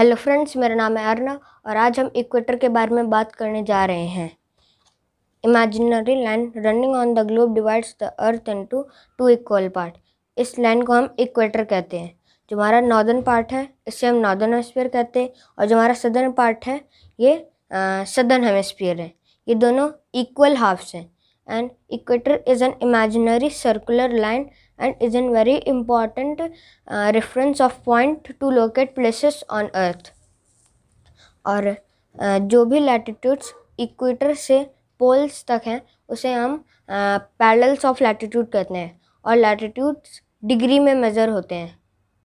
hello friends मेरा नाम है अर्ण और आज हम इक्वेटर के बारे में बात करने जा रहे हैं imaginary line running on the globe divides the earth to two equal part इस लाइन को हम इक्वेटर कहते हैं जो हमारा नॉर्दर्न पार्ट है इसे हम नॉर्दर्न हेमस्फीयर कहते हैं और जो हमारा सदर्न पार्ट है ये सदर्न हेमस्फीयर है ये दोनों इक्वल हाफ्स हैं and equator is an imaginary circular line and is an very important uh, reference of point to locate places on earth और uh, जो भी लैटिट्यूड्स इक्वेटर से पोल्स तक हैं उसे हम पैरेलल्स ऑफ लैटिट्यूड कहते हैं और लैटिट्यूड्स डिग्री में मेज़र होते हैं